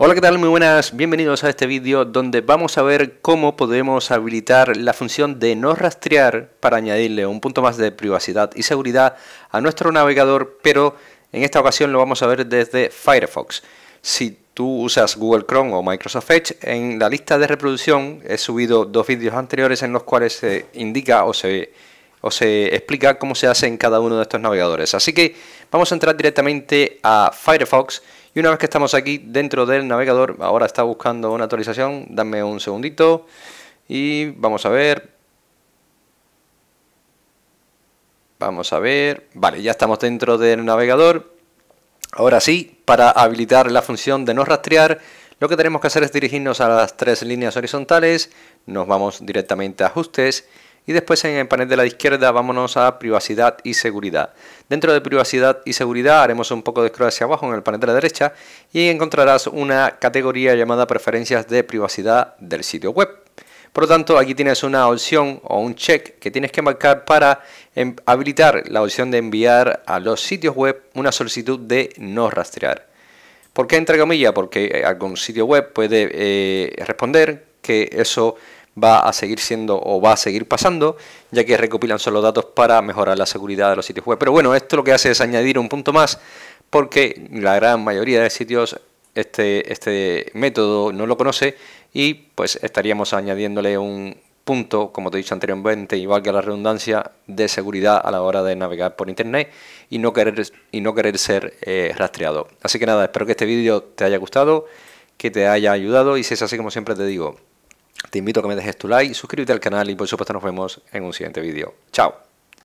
Hola, ¿qué tal? Muy buenas, bienvenidos a este vídeo donde vamos a ver cómo podemos habilitar la función de no rastrear para añadirle un punto más de privacidad y seguridad a nuestro navegador, pero en esta ocasión lo vamos a ver desde Firefox. Si tú usas Google Chrome o Microsoft Edge, en la lista de reproducción he subido dos vídeos anteriores en los cuales se indica o se, o se explica cómo se hace en cada uno de estos navegadores. Así que Vamos a entrar directamente a Firefox y una vez que estamos aquí dentro del navegador, ahora está buscando una actualización, dame un segundito y vamos a ver. Vamos a ver, vale, ya estamos dentro del navegador. Ahora sí, para habilitar la función de no rastrear, lo que tenemos que hacer es dirigirnos a las tres líneas horizontales, nos vamos directamente a ajustes y después en el panel de la izquierda vámonos a privacidad y seguridad. Dentro de privacidad y seguridad haremos un poco de scroll hacia abajo en el panel de la derecha y encontrarás una categoría llamada preferencias de privacidad del sitio web. Por lo tanto, aquí tienes una opción o un check que tienes que marcar para em, habilitar la opción de enviar a los sitios web una solicitud de no rastrear. ¿Por qué entre comillas? Porque eh, algún sitio web puede eh, responder que eso va a seguir siendo o va a seguir pasando, ya que recopilan solo datos para mejorar la seguridad de los sitios web. Pero bueno, esto lo que hace es añadir un punto más, porque la gran mayoría de sitios este, este método no lo conoce y pues estaríamos añadiéndole un punto, como te he dicho anteriormente, igual que la redundancia de seguridad a la hora de navegar por internet y no querer, y no querer ser eh, rastreado. Así que nada, espero que este vídeo te haya gustado, que te haya ayudado y si es así como siempre te digo, te invito a que me dejes tu like, suscríbete al canal y por supuesto nos vemos en un siguiente vídeo. ¡Chao!